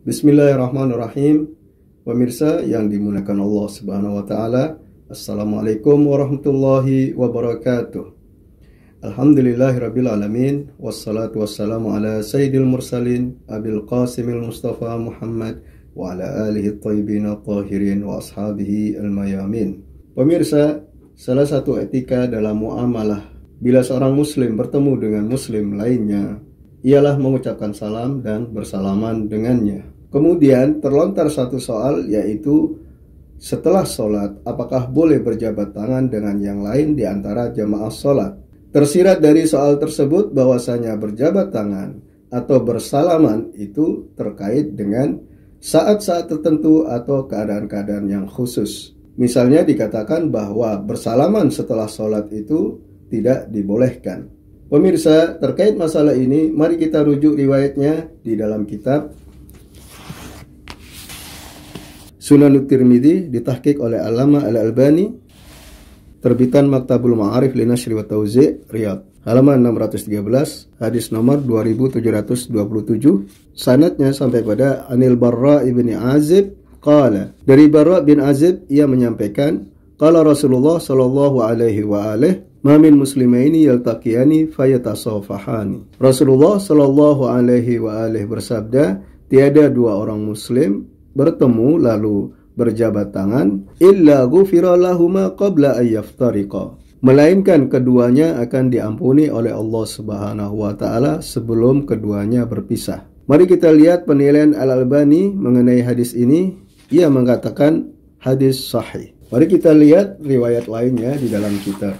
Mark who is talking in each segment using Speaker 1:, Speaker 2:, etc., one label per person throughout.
Speaker 1: Bismillahirrahmanirrahim. Pemirsa yang dimuliakan Allah Subhanahu wa taala, Assalamualaikum warahmatullahi wabarakatuh. Alhamdulillahirabbil alamin wassalatu wassalamu ala sayyidil mursalin Abil Qasimil Mustafa Muhammad wa ala alihi thayyibin thahirin wa ashabihi almayamin. Pemirsa, salah satu etika dalam muamalah bila seorang muslim bertemu dengan muslim lainnya ialah mengucapkan salam dan bersalaman dengannya. Kemudian terlontar satu soal yaitu setelah sholat, apakah boleh berjabat tangan dengan yang lain di antara jamaah sholat? Tersirat dari soal tersebut bahwasanya berjabat tangan atau bersalaman itu terkait dengan saat-saat tertentu atau keadaan-keadaan yang khusus. Misalnya dikatakan bahwa bersalaman setelah sholat itu tidak dibolehkan. Pemirsa, terkait masalah ini, mari kita rujuk riwayatnya di dalam kitab Sunan Tirmidzi ditahkik oleh Alama Al Albani terbitan Maktabul Ma'arif Lina Nasyri Tauzi Riyadh halaman 613 hadis nomor 2727 sanatnya sampai pada Anil Barra ibni Azib Kala. dari Barra bin Azib ia menyampaikan Kala Rasulullah Shallallahu alaihi wa Mamin ma ini muslimaini yaltaqiyani fayatasawfahani Rasulullah Shallallahu alaihi wa bersabda tiada dua orang muslim bertemu lalu berjabat tangan illa ghufira qabla ayyaftariqa melainkan keduanya akan diampuni oleh Allah Subhanahu wa taala sebelum keduanya berpisah. Mari kita lihat penilaian Al-Albani mengenai hadis ini. Ia mengatakan hadis sahih. Mari kita lihat riwayat lainnya di dalam kitab.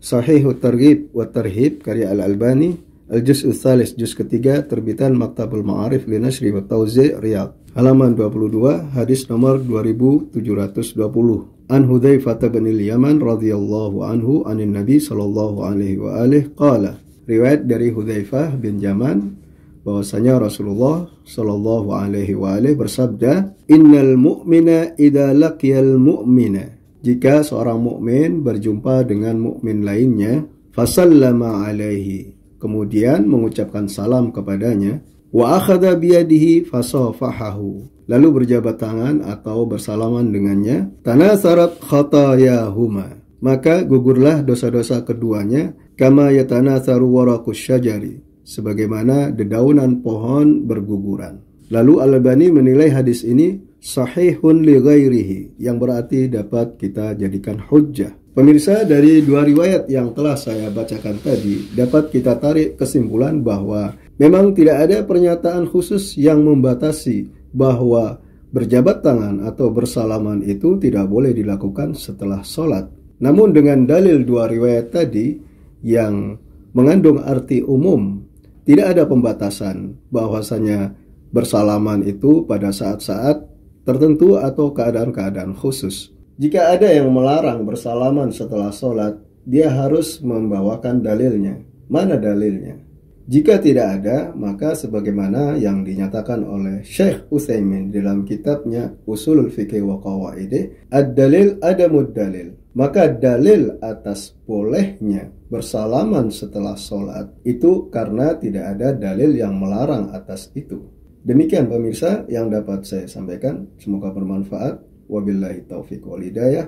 Speaker 1: Sahih Targhib wa karya Al-Albani Al-Juz Uthalis, Juz ketiga, terbitan Maktabul Ma'arif Linasri wa Tauzi Halaman 22, hadis nomor 2720. An Hudzaifah bin Yaman radhiyallahu anhu anin Nabi sallallahu alaihi wa alihi qala. Riwayat dari Hudzaifah bin Yaman bahwasanya Rasulullah sallallahu alaihi wa alihi bersabda, "Innal mu'mina idza laqiyal mu'mina" Jika seorang mukmin berjumpa dengan mukmin lainnya, fasallama alaihi kemudian mengucapkan salam kepadanya wa akhadha biyadihi fasafahahu lalu berjabat tangan atau bersalaman dengannya tanasarat khatayahuma maka gugurlah dosa-dosa keduanya kama yatanasaru warakus syajari sebagaimana dedaunan pohon berguguran lalu Al-Albani menilai hadis ini sahihun li ghairihi yang berarti dapat kita jadikan hujjah Pemirsa, dari dua riwayat yang telah saya bacakan tadi, dapat kita tarik kesimpulan bahwa memang tidak ada pernyataan khusus yang membatasi bahwa berjabat tangan atau bersalaman itu tidak boleh dilakukan setelah sholat. Namun dengan dalil dua riwayat tadi yang mengandung arti umum, tidak ada pembatasan bahwasanya bersalaman itu pada saat-saat tertentu atau keadaan-keadaan khusus. Jika ada yang melarang bersalaman setelah sholat, dia harus membawakan dalilnya. Mana dalilnya? Jika tidak ada, maka sebagaimana yang dinyatakan oleh Syekh Utsaimin dalam kitabnya Usulul Fiqih wa Qawaid, ad-dalil adamud dalil. Maka dalil atas bolehnya bersalaman setelah sholat itu karena tidak ada dalil yang melarang atas itu. Demikian pemirsa yang dapat saya sampaikan. Semoga bermanfaat. Wabillahi taufiq wal hidayah.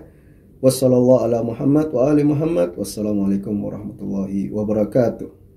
Speaker 1: Wassalamualaikum ala Muhammad wa ali Muhammad. Wassalamualaikum warahmatullahi wabarakatuh.